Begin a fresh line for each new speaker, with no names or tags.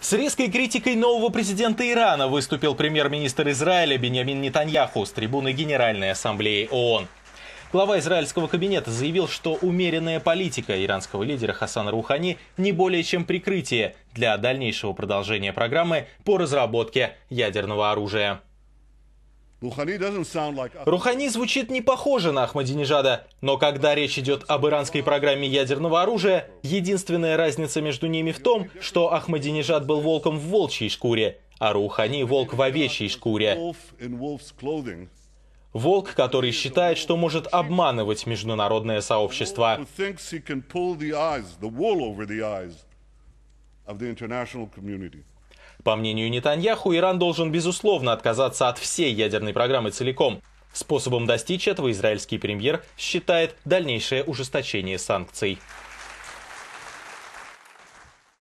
С резкой критикой нового президента Ирана выступил премьер-министр Израиля Беньямин Нетаньяху с трибуны Генеральной Ассамблеи ООН. Глава израильского кабинета заявил, что умеренная политика иранского лидера Хасана Рухани не более чем прикрытие для дальнейшего продолжения программы по разработке ядерного оружия.
Рухани
звучит не похоже на Ахмадинежада, но когда речь идет об иранской программе ядерного оружия, единственная разница между ними в том, что Ахмадинежад был волком в волчьей шкуре, а Рухани — волк в овечьей
шкуре. Волк, который считает, что может обманывать международное сообщество. По мнению Нетаньяху, Иран должен, безусловно,
отказаться от всей ядерной программы целиком. Способом достичь этого израильский премьер считает дальнейшее ужесточение санкций.